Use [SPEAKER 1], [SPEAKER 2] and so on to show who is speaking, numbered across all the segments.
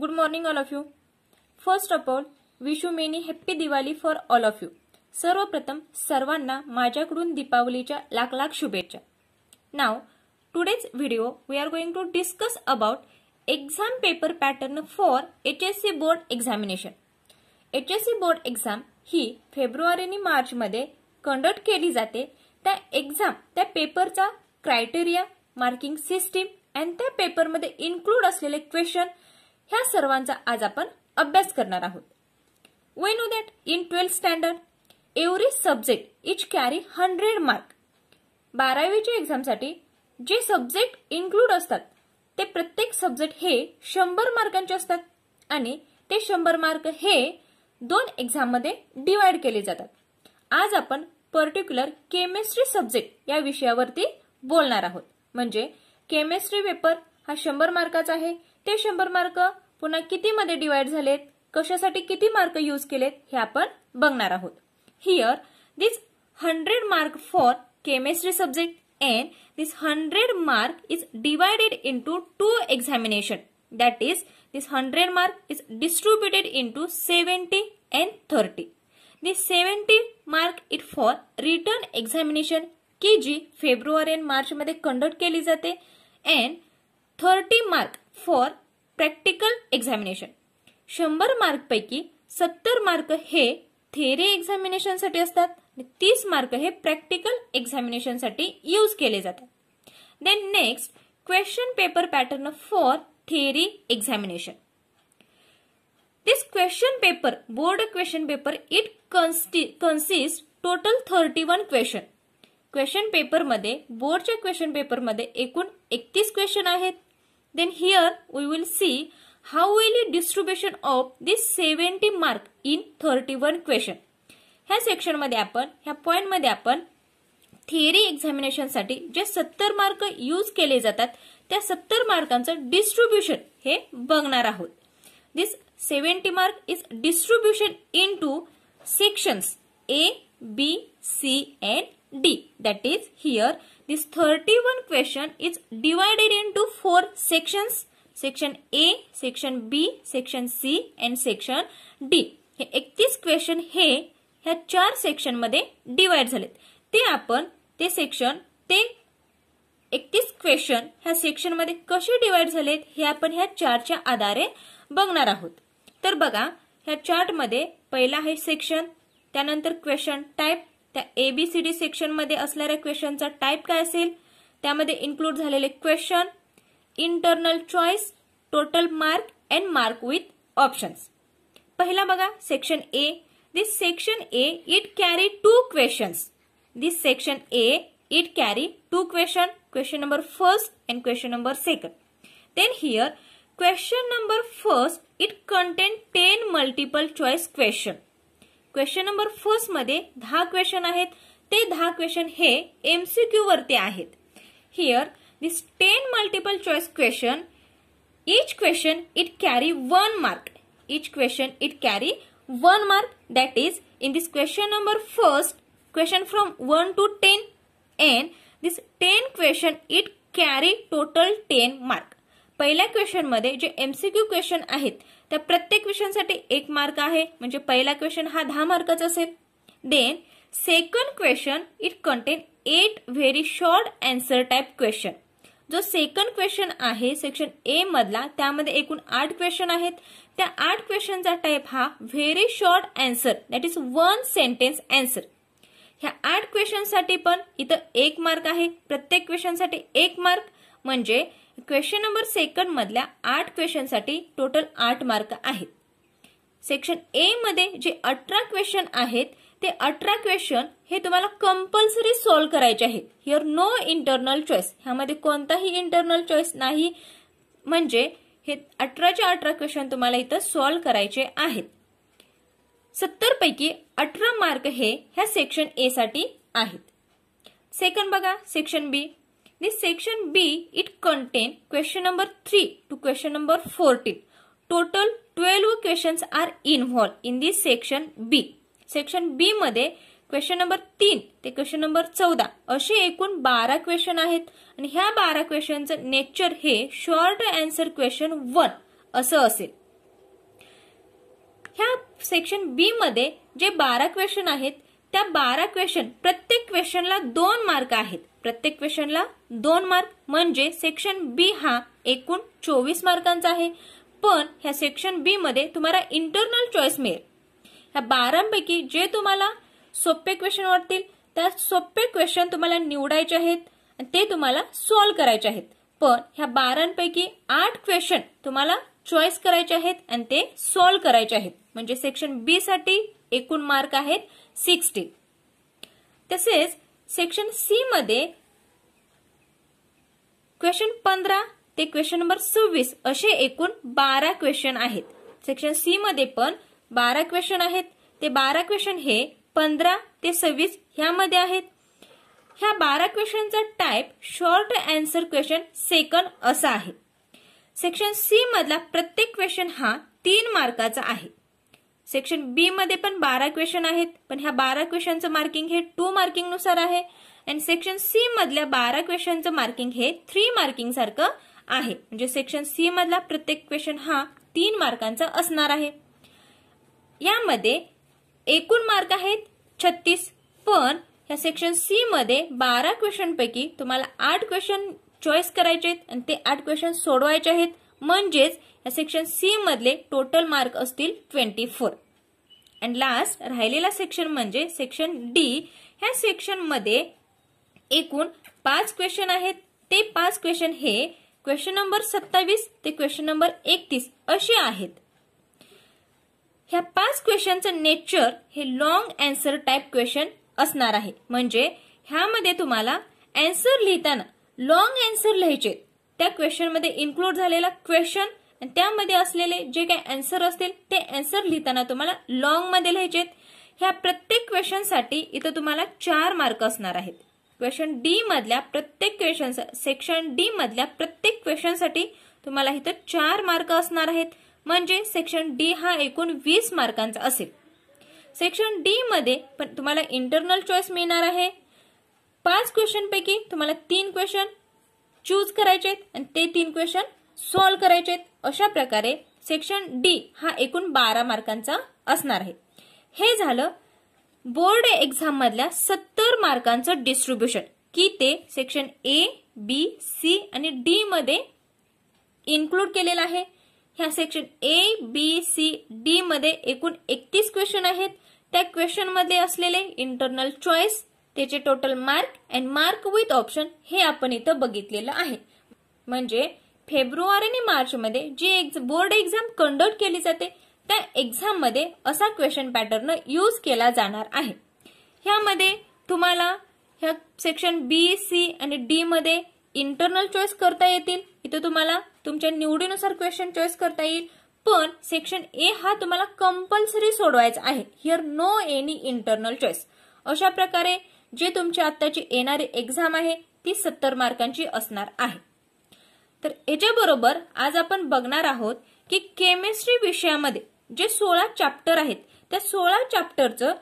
[SPEAKER 1] Good morning all of you first of all wish you many happy Diwali for all of you सर्वप्रथम सर्वांना माझ्याकडून दीपावलीच्या लाख लाख शुभेच्छा नाव today's video we are going to discuss about exam paper pattern for H S C board examination H S C board exam ही फेब्रुवारी आणि मार्चमध्ये कंडक्ट केली जाते त्या एक्झाम त्या पेपरचा क्रायटेरिया मार्किंग सिस्टीम अँड त्या पेपरमध्ये इन्क्लूड असलेले क्वेश्चन ह्या सर्वांचा आज आपण अभ्यास करणार आहोत we know that in twelfth standard every subject each carry hundred mark बारावीच्या एक्झामसाठी जे सब्जेक्ट इन्क्लूड असतात ते प्रत्येक सब्जेक्ट हे शंभर मार्कांचे असतात आणि ते शंभर मार्क हे दोन एक्झाममध्ये डिवाइड केले जातात आज आपण पर्टिक्युलर केमिस्ट्री सब्जेक्ट या विषयावरती बोलणार आहोत म्हणजे केमिस्ट्री पेपर हा शंभर मार्काचा आहे ते शंभर मार्क पुन्हा किती मध्ये डिवाइड झालेत कशासाठी किती मार्क यूज केलेत हे आपण बघणार आहोत here this hundred mark for chemistry subject and this hundred mark is divided into two examination that is this hundred mark is distributed into seventy and thirty this seventy mark it for written examination की जी फेब्रुवारी and मार्चमध्ये conduct केली जाते and thirty mark for practical examination शंभर मार्कपैकी सत्तर mark हे थेरी एक्झामिनेशनसाठी असतात तीस मार्क हे प्रॅक्टिकल एक्झामिनेशनसाठी यूज केले जातात then next question paper pattern for theory examination this question paper board question paper it consist total thirty one question question पेपरमध्ये बोर्डच्या क्वेश्चन पेपरमध्ये एकूण एकतीस क्वेश्चन आहेत then here we will see how will the distribution of this 70 mark in 31 question ह्या मध्ये आपण ह्या पॉईंटमध्ये आपण थिअरी एक्झामिनेशनसाठी जे सत्तर मार्क यूज केले जातात त्या सत्तर मार्कांचं डिस्ट्रीब्युशन हे बघणार आहोत this seventy mark is distribution into sections A B C and D. That is here this 31 question is divided into four sections. Section A section B section C and section D हे एकतीस question हे ह्या चार सेक्शनमध्ये divide झालेत ते आपण ते सेक्शन ते एकतीस क्वेश्चन ह्या सेक्शनमध्ये कसे डिवाइड झालेत हे आपण ह्या चार्टच्या आधारे बघणार आहोत तर बघा ह्या चार्ट मध्ये पहिला आहे सेक्शन त्यानंतर क्वेश्चन टाईप त्या एबीसीडी सेक्शनमध्ये असणाऱ्या क्वेश्चनचा टाईप काय असेल त्यामध्ये इन्क्लूड झालेले question internal choice total mark and mark with options पहिला बघा section A this section A it carry two questions this section A it carry two question question number first and question number second then here question number first it contain ten multiple choice question question number first मध्ये दहा question आहेत ते दहा question हे MCQ वरती आहेत here this ten multiple choice question each question it carry one mark each question it carry one mark that is in this question number first question from one to ten and this ten question it carry total ten mark पहिल्या क्वेश्चनमध्ये जे MCQ question आहेत त्या प्रत्येक क्वेश्चनसाठी एक mark आहे म्हणजे पहिला क्वेश्चन हा दहा मार्काचा असेल then second question it contain eight very short answer type question जो सेकंड क्वेश्चन आहे सेक्शन ए मधला त्यामध्ये एकूण आठ क्वेश्चन आहेत त्या आठ क्वेश्चनचा टाईप हा very short answer that is one sentence answer ह्या आठ क्वेश्चनसाठी पण इथं एक मार्क आहे प्रत्येक क्वेश्चनसाठी एक मार्क म्हणजे क्वेश्चन नंबर सेकंड मधल्या आठ साठी टोटल आठ मार्क आहेत सेक्शन ए मध्ये जे अठरा क्वेश्चन आहेत ते अठरा क्वेश्चन हे तुम्हाला कंपल्सरी सॉल्व्ह करायचे आहेत हिअर नो इंटरनल चॉईस ह्यामध्ये कोणताही इंटरनल चॉईस नाही म्हणजे हे अठराच्या अठरा क्वेश्चन तुम्हाला इथं सॉल्व्ह करायचे आहेत सत्तर पैकी अठरा मार्क हे ह्या सेक्शन ए साठी आहेत सेकंड बघा section B This section B, it contain question number 3 to question number 14. Total 12 questions are involved in this section B. Section B मध्ये क्वेश्चन नंबर तीन ते क्वेश्चन नंबर चौदा असे एकूण बारा क्वेश्चन आहेत आणि ह्या बारा क्वेश्चनचं नेचर हे शॉर्ट अँसर क्वेश्चन वन असं असेल ह्या सेक्शन बी मध्ये जे बारा क्वेश्चन आहेत त्या बारा क्वेश्चन प्रत्येक क्वेश्चनला दोन मार्क आहेत प्रत्येक क्वेश्चनला दोन मार्क म्हणजे सेक्शन बी हा एकूण चोवीस मार्कांचा आहे पण ह्या सेक्शन बी मध्ये तुम्हाला इंटरनल चॉईस मिळेल ह्या बारांपैकी जे तुम्हाला सोपे क्वेश्चन वाटतील त्या सोपे क्वेश्चन तुम्हाला निवडायचे आहेत आणि ते तुम्हाला सॉल्व करायचे आहेत पण ह्या बारांपैकी आठ क्वेश्चन तुम्हाला चॉईस करायचे आहेत आणि ते सॉल्व्ह करायचे आहेत म्हणजे सेक्शन बी साठी एकूण मार्क आहेत सिक्स्टी तसेच सेक्शन सी मध्ये क्वेश्चन पंधरा ते क्वेश्चन नंबर सव्वीस असे एकूण बारा क्वेश्चन आहेत सेक्शन सी मध्ये पण बारा क्वेश्चन आहेत ते बारा क्वेश्चन हे पंधरा ते सव्वीस ह्यामध्ये आहेत ह्या बारा क्वेश्चनचा type short answer question second असा आहे सेक्शन सी मधला प्रत्येक क्वेश्चन हा तीन मार्काचा आहे सेक्शन बी मध्ये पण बारा क्वेश्चन आहेत पण ह्या बारा क्वेश्चनचं मार्किंग हे टू मार्किंग नुसार आहे अँड सेक्शन सी मधल्या बारा क्वेश्चनचं मार्किंग हे थ्री मार्किंग सारखं आहे म्हणजे सेक्शन सी मधला प्रत्येक क्वेश्चन हा तीन मार्कांचा असणार आहे यामध्ये एकूण मार्क आहेत छत्तीस पण ह्या सेक्शन सी मध्ये बारा पैकी तुम्हाला आठ क्वेश्चन चॉईस करायचे आहेत आणि ते आठ क्वेश्चन सोडवायचे आहेत म्हणजेच या सेक्शन सी मधले टोटल मार्क असतील ट्वेंटी फोर अँड लास्ट राहिलेला सेक्शन म्हणजे सेक्शन डी ह्या सेक्शन मध्ये एकूण पाच क्वेश्चन आहेत ते पाच क्वेश्चन हे क्वेश्चन नंबर सत्तावीस ते क्वेश्चन नंबर एकतीस असे आहेत ह्या पाच क्वेश्चनचं नेचर हे लॉंग अँसर टाईप क्वेश्चन असणार आहे म्हणजे ह्यामध्ये तुम्हाला अँसर लिहिताना लॉंग अँसर लिहायचे त्या क्वेश्चनमध्ये इन्क्लूड झालेला क्वेश्चन आणि त्यामध्ये असलेले जे काही अँसर असतील ते अँसर लिहिताना तुम्हाला लॉंग मध्ये लिहायचे ह्या प्रत्येक क्वेश्चनसाठी इथं तुम्हाला चार मार्क असणार आहेत क्वेश्चन डी मधल्या प्रत्येक क्वेश्चन सेक्शन डी मधल्या प्रत्येक क्वेश्चनसाठी तुम्हाला इथं चार मार्क असणार आहेत म्हणजे सेक्शन डी हा एकूण वीस मार्कांचा असेल सेक्शन डी मध्ये पण तुम्हाला इंटरनल चॉईस मिळणार आहे पाच पैकी तुम्हाला तीन क्वेश्चन चूज करायचे आणि ते तीन क्वेश्चन सॉल्व करायचे अशा प्रकारे सेक्शन डी हा एकूण बारा मार्कांचा असणार आहे हे झालं बोर्ड एक्झाम मधल्या सत्तर मार्कांचं डिस्ट्रीब्युशन की ते सेक्शन ए बी सी आणि डी मध्ये इन्क्लूड केलेलं आहे ह्या section A B C D मध्ये एकूण एकतीस क्वेश्चन आहेत त्या क्वेश्चन मध्ये असलेले इंटरनल चॉईस त्याचे total mark and mark with option हे आपण इथं बघितलेलं आहे म्हणजे फेब्रुवारी आणि मार्च मध्ये जी बोर्ड एक्झाम कंडक्ट केली जाते त्या एक्झाम मध्ये असा क्वेश्चन पॅटर्न यूज केला जाणार आहे ह्यामध्ये तुम्हाला ह्या सेक्शन बी सी आणि डी मध्ये इंटरनल चॉईस करता येतील इथं तुम्हाला तुमच्या निवडीनुसार क्वेश्चन चॉईस करता येईल पण सेक्शन ए हा तुम्हाला कंपल्सरी सोडवायचा आहे here no any internal choice अशा प्रकारे जे तुमच्या आत्ताची येणारी एक्झाम आहे ती सत्तर मार्कांची असणार आहे तर याच्याबरोबर आज आपण बघणार आहोत की केमिस्ट्री विषयामध्ये जे सोळा चॅप्टर आहेत त्या सोळा चॅप्टरचं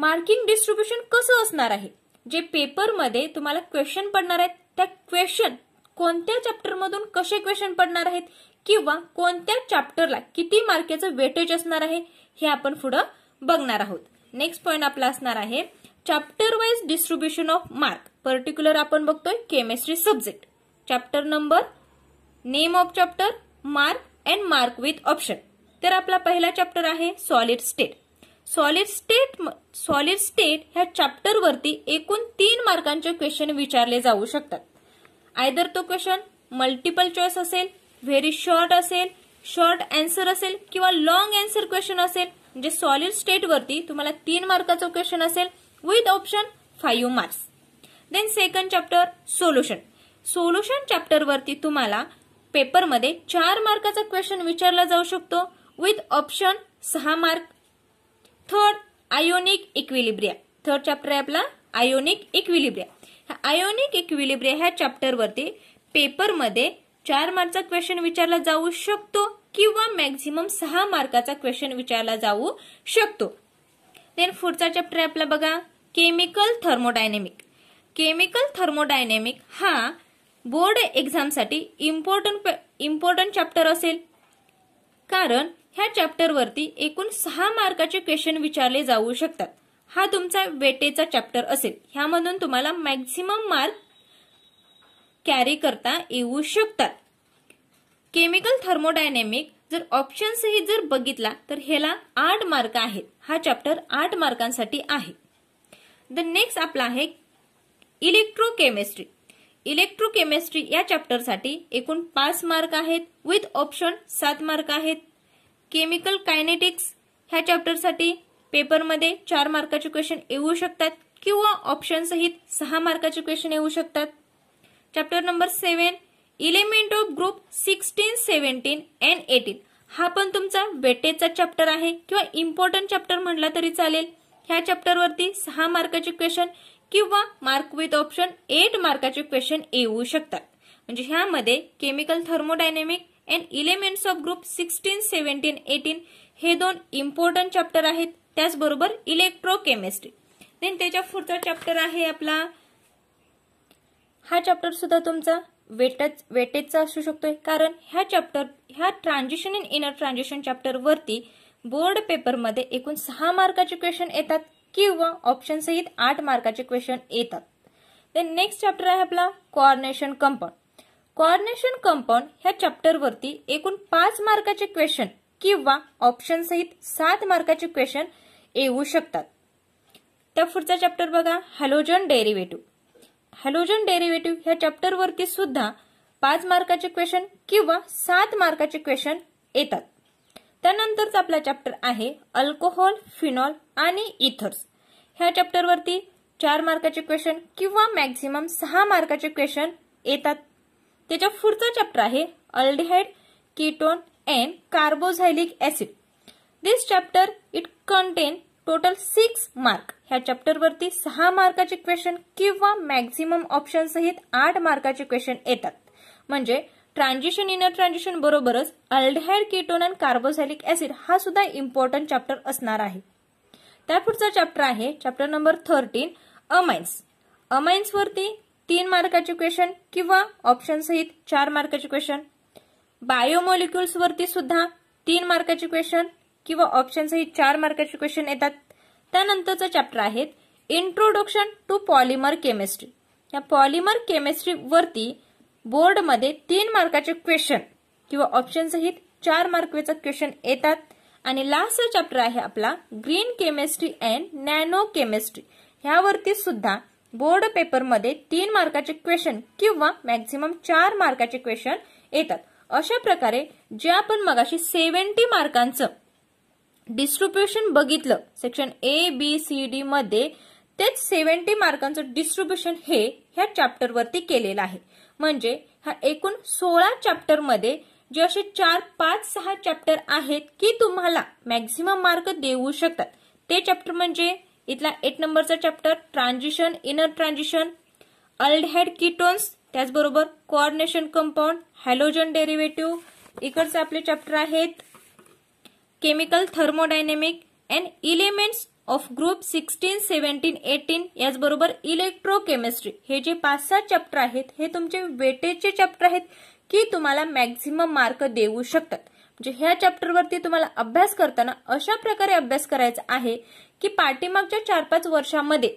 [SPEAKER 1] मार्किंग डिस्ट्रीब्युशन कसं असणार आहे जे पेपरमध्ये तुम्हाला क्वेश्चन पडणार आहेत त्या क्वेश्चन कोणत्या चॅप्टरमधून कसे क्वेश्चन पडणार आहेत किंवा कोणत्या चॅप्टरला किती मार्केचं वेटेज असणार आहे हे आपण पुढं बघणार आहोत नेक्स्ट पॉइंट आपला असणार आहे chapter wise distribution of mark particular आपण बघतोय chemistry subject chapter number name of chapter mark and mark with option तर आपला पहिला चॅप्टर आहे solid state solid state solid state ह्या चॅप्टरवरती एकूण तीन मार्कांचे क्वेश्चन विचारले जाऊ शकतात आयदर तो क्वेश्चन मल्टिपल चॉईस असेल व्हेरी शॉर्ट असेल शॉर्ट अँसर असेल किंवा लॉंग अँसर क्वेश्चन असेल म्हणजे सॉलिड स्टेटवरती तुम्हाला तीन मार्काचा क्वेश्चन असेल with option 5 marks then second chapter solution solution chapter वरती तुम्हाला पेपरमध्ये चार मार्काचा क्वेश्चन विचारला जाऊ शकतो विथ ऑप्शन सहा mark third ionic equilibria third chapter आहे आपला आयोनिक इक्विलिब्रिया आयोनिक इक्विलिब्रिया ह्या पेपर पेपरमध्ये चार मार्कचा क्वेश्चन विचारला जाऊ शकतो किंवा मॅक्झिमम सहा मार्काचा क्वेश्चन विचारला जाऊ शकतो देन पुढचा चॅप्टर आपला बघा केमिकल थर्मोडायनेमिक केमिकल थर्मोडायनेमिक हा बोर्ड एक्झामसाठी इम्पॉर्टंट इम्पॉर्टंट चॅप्टर असेल कारण ह्या चॅप्टरवरती एकूण सहा मार्काचे क्वेश्चन विचारले जाऊ शकतात हा तुमचा वेटेचा चॅप्टर असेल ह्यामधून तुम्हाला मॅक्झिमम मार्क कॅरी करता येऊ शकतात केमिकल थर्मोडायनेमिक जर ऑप्शन सहित जर बघितला तर ह्याला आठ मार्क आहेत हा चॅप्टर आठ मार्कांसाठी आहे द नेक्स्ट आपला आहे इलेक्ट्रोकेमिस्ट्री इलेक्ट्रोकेमिस्ट्री या चॅप्टरसाठी एकूण पाच मार्क आहेत विथ ऑप्शन सात मार्क आहेत केमिकल कायनेटिक्स ह्या चॅप्टरसाठी पेपरमध्ये चार मार्काचे क्वेश्चन येऊ शकतात किंवा ऑप्शन सहित सहा मार्काचे क्वेश्चन येऊ शकतात chapter number seven element of group sixteen seventeen and eighteen हा पण तुमचा वेटेजचा चॅप्टर आहे किंवा इम्पॉर्टंट चॅप्टर म्हटला तरी चालेल ह्या वरती सहा मार्काचे क्वेश्चन किंवा मार्क विथ ऑप्शन एट मार्काचे क्वेश्चन येऊ शकतात म्हणजे ह्यामध्ये chemical thermodynamic and elements of group sixteen seventeen eighteen हे दोन इम्पॉर्टंट चॅप्टर आहेत त्याचबरोबर इलेक्ट्रोकेमिस्ट्री देन त्याच्या पुढचा चॅप्टर आहे आपला हा चॅप्टर सुद्धा तुमचा वेटच वेटेजचा असू शकतोय कारण ह्या चॅप्टर ह्या ट्रान्झिशन इन इनर ट्रान्झिशन वरती बोर्ड पेपरमध्ये एकूण सहा मार्काचे क्वेश्चन येतात किंवा ऑप्शन सहित आठ मार्काचे क्वेश्चन येतात देन नेक्स्ट चॅप्टर आहे आपला कॉर्नेशन कंपाऊंड कॉर्नेशन कंपाऊंड ह्या वरती एकूण पाच मार्काचे क्वेश्चन किंवा ऑप्शन सहित सात मार्काचे क्वेश्चन येऊ शकतात त्या पुढचा चॅप्टर बघा हॅलोजन डेरिव्हेटिव्ह हॅलोजन डेरिव्हेटिव्ह ह्या वरती सुद्धा पाच मार्काचे क्वेश्चन किंवा सात मार्काचे क्वेश्चन येतात त्यानंतरचा आपला चॅप्टर आहे अल्कोहोल फिनॉल आणि इथर्स ह्या चॅप्टरवरती चार मार्काचे क्वेश्चन किंवा मॅक्झिमम सहा मार्काचे क्वेश्चन येतात त्याच्या पुढचा चॅप्टर आहे aldehyde ketone and carboxylic acid this chapter it contain total six mark ह्या चॅप्टरवरती सहा मार्काचे क्वेश्चन किंवा मॅक्झिमम ऑप्शन सहित आठ मार्काचे क्वेश्चन येतात म्हणजे ट्रान्झिशन इनर ट्रान्झिशन बरोबरच अल्डहायर किटोन आणि कार्बोझॅलिक ऍसिड हा सुद्धा इम्पॉर्टंट चॅप्टर असणार आहे त्या पुढचा चॅप्टर आहे chapter number thirteen amines amines वरती तीन मार्काचे क्वेश्चन किंवा ऑप्शन सहित चार मार्काचे क्वेश्चन बायोमोलिक्युल्स वरती सुद्धा तीन मार्काचे क्वेश्चन किंवा ऑप्शन चार मार्काचे क्वेश्चन येतात त्यानंतरचं चॅप्टर आहेत इंट्रोडक्शन टू पॉलिमर केमिस्ट्री या पॉलिमर केमिस्ट्री वरती बोर्डमध्ये तीन मार्काचे क्वेश्चन किंवा ऑप्शन चार मार्कचं क्वेश्चन येतात आणि लास्ट चॅप्टर आहे आपला green chemistry and nano chemistry ह्यावरती सुद्धा बोर्ड पेपरमध्ये तीन मार्काचे क्वेश्चन किंवा मॅक्झिमम चार मार्काचे क्वेश्चन येतात अशा प्रकारे जे आपण मगाशी सेव्हन्टी मार्कांचं डिस्ट्रीब्युशन बघितलं section A B C D मध्ये तेच सेव्हन्टी मार्कांचं डिस्ट्रीब्युशन हे ह्या चॅप्टरवरती केलेलं आहे म्हणजे ह्या एकूण सोळा चॅप्टरमध्ये जे असे चार पाच सहा चॅप्टर आहेत की तुम्हाला मॅक्झिमम मार्क देऊ शकतात ते चॅप्टर म्हणजे इथला एट नंबरचा chapter transition inner transition aldehyde ketones त्याचबरोबर कोऑर्डिनेशन कंपाऊंड हॅलोजन डेरिव्हेटिव्ह इकडचे आपले चॅप्टर आहेत chemical thermodynamic and elements of group sixteen seventeen eighteen याचबरोबर इलेक्ट्रोकेमिस्ट्री हे जे पाच सात चॅप्टर आहेत हे तुमचे वेटेजचे चॅप्टर आहेत की तुम्हाला मॅक्झिमम मार्क देऊ शकतात म्हणजे ह्या चॅप्टरवरती तुम्हाला अभ्यास करताना अशा प्रकारे अभ्यास करायचा आहे की पाठीमागच्या चार पाच वर्षांमध्ये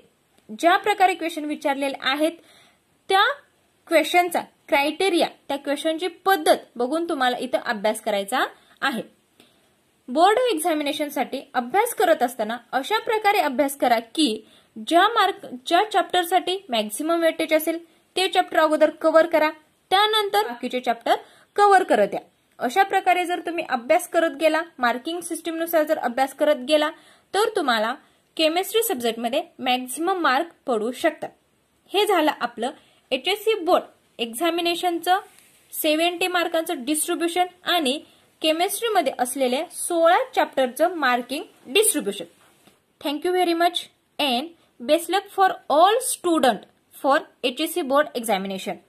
[SPEAKER 1] ज्या प्रकारे क्वेश्चन विचारलेले आहेत त्या क्वेश्चनचा क्रायटेरिया त्या क्वेश्चनची पद्धत बघून तुम्हाला इथं अभ्यास करायचा आहे बोर्ड एक्झामिनेशनसाठी अभ्यास करत असताना अशा प्रकारे अभ्यास करा की ज्या मार्क ज्या चॅप्टरसाठी मॅक्झिमम वेटेज असेल ते चॅप्टर अगोदर कव्हर करा त्यानंतर बाकीचे चॅप्टर कव्हर करत या अशा प्रकारे जर तुम्ही अभ्यास करत गेला मार्किंग सिस्टीमनुसार जर अभ्यास करत गेला तर तुम्हाला केमिस्ट्री सब्जेक्टमध्ये मॅक्झिमम मार्क पडू शकतात हे झालं आपलं एच एस सी बोर्ड एक्झामिनेशनचं सेव्हन्टी मार्कांचं डिस्ट्रीब्युशन आणि केमिस्ट्रीमध्ये असलेल्या सोळा चॅप्टरचं marking distribution thank you very much and best luck for all student for H S C board examination